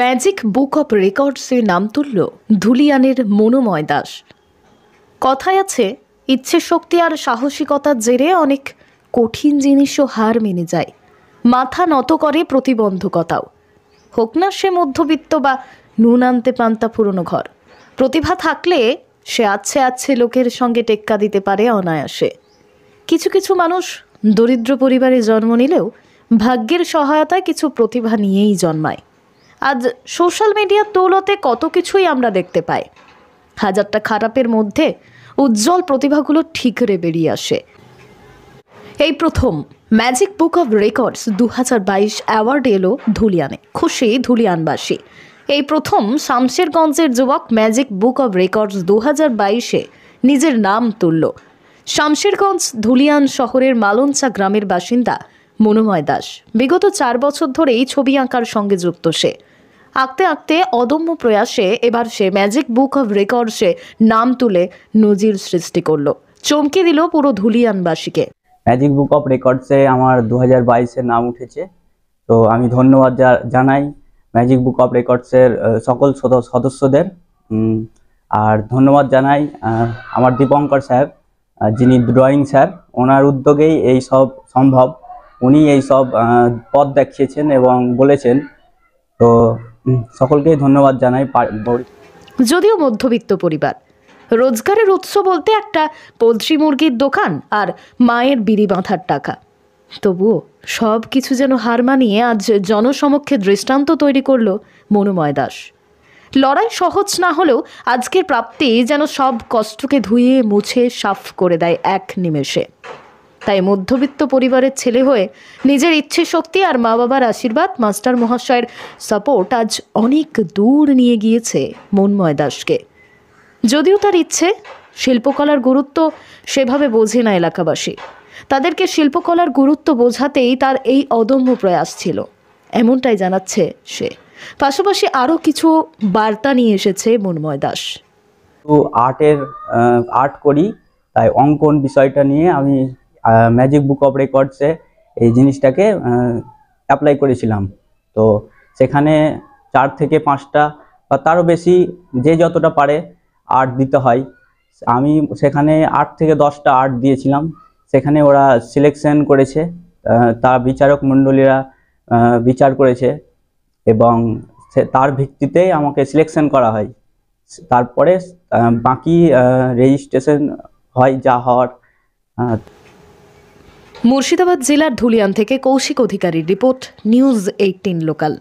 magic book of রেকর্ডসে নাম তুলল ধুলিয়ানের মনোময় দাস কথায় আছে ইচ্ছে শক্তি আর সাহসিকতার জেরে অনেক কঠিন জিনিসও হার মেনে যায় মাথা নত করে প্রতিবন্ধকতাও হোক না সে মধ্যবিত্ত বা নুন আনতে পান্তা পুরনো ঘর প্রতিভা থাকলে সে আছে আছে লোকের সঙ্গে টেক্কা দিতে পারে অনায়াসে কিছু কিছু মানুষ দরিদ্র পরিবারে জন্ম নিলেও ভাগ্যের সহায়তায় কিছু প্রতিভা নিয়েই জন্মায় আজ সোশ্যাল মিডিয়ার দৌলতে কত কিছুই আমরা দেখতে পাই হাজারটা খারাপের মধ্যে উজ্জ্বল প্রতিভাগুলো ঠিকরে বেরিয়ে আসে এই প্রথম ম্যাজিক বুক অব রেকর্ডস দু হাজার বাইশ অ্যাওয়ার্ড এলো ধুলিয়ানে খুশি ধুলিয়ানবাসী এই প্রথম শামশেরগঞ্জের যুবক ম্যাজিক বুক অব রেকর্ডস দু হাজার বাইশে নিজের নাম তুলল শামশেরগঞ্জ ধুলিয়ান শহরের মালঞ্চা গ্রামের বাসিন্দা মনোময় দাস বিগত চার বছর ধরে এই ছবি আঁকার সঙ্গে যুক্ত সে আঁকতে আঁকতে অদম্য প্রয়াসে এবার সে ম্যাজিক বুক অফ রেকর্ডসে নাম তুলে নজির সৃষ্টি করলো চমকে দিল পুরো ধুলিয়ানবাসীকে ম্যাজিক বুক অফ রেকর্ডসে আমার দু হাজার নাম উঠেছে তো আমি ধন্যবাদ জানাই ম্যাজিক বুক অফ রেকর্ডসের সকল সদস্যদের আর ধন্যবাদ জানাই আমার দীপঙ্কর স্যার যিনি ড্রয়িং স্যার ওনার উদ্যোগেই এই সব সম্ভব উনি এই সব পথ দেখিয়েছেন এবং বলেছেন তো সকলকে ধন্যবাদ জানাই যদিও মধ্যবিত্ত পরিবার রোজগারের উৎস বলতে একটা পোলট্রি মুরগির দোকান আর মায়ের বিড়ি বাঁধার টাকা তবুও সব কিছু যেন হার মানিয়ে আজ জনসমক্ষে দৃষ্টান্ত তৈরি করল মনুময় দাস লড়াই সহজ না হলেও আজকের প্রাপ্তি যেন সব কষ্টকে ধুয়ে মুছে সাফ করে দেয় এক নিমেষে তাই মধ্যবিত্ত পরিবারের ছেলে হয়ে নিজের ইচ্ছে শক্তি আর মা বাবার আশীর্বাদ মাস্টার মহাশয়ের সাপোর্ট আজ অনেক দূর নিয়ে গিয়েছে মনময় দাসকে যদিও তার ইচ্ছে শিল্পকলার গুরুত্ব সেভাবে বোঝে না এলাকাবাসী তাদেরকে শিল্পকলার গুরুত্ব বোঝাতেই তার এই অদম্য প্রয়াস ছিল এমনটাই জানাচ্ছে সে পাশাপাশি আরও কিছু বার্তা নিয়ে এসেছে মনময় দাস আর্টের আর্ট করি তাই অঙ্কন বিষয়টা নিয়ে আমি ম্যাজিক বুক অফ রেকর্ডসে এই জিনিসটাকে অ্যাপ্লাই করেছিলাম তো সেখানে চার থেকে পাঁচটা বা তারও বেশি যে যতটা পারে আর্ট দিতে হয় আমি সেখানে আট থেকে দশটা আর্ট দিয়েছিলাম সেখানে ওরা সিলেকশন করেছে তা বিচারক মণ্ডলীরা বিচার করেছে এবং তার ভিত্তিতে আমাকে সিলেকশন করা হয় তারপরে বাকি রেজিস্ট্রেশন হয় যা হওয়ার মুর্শিদাবাদ জেলার ধুলিয়ান থেকে কৌশিক অধিকারীর রিপোর্ট নিউজ এইটিন লোকাল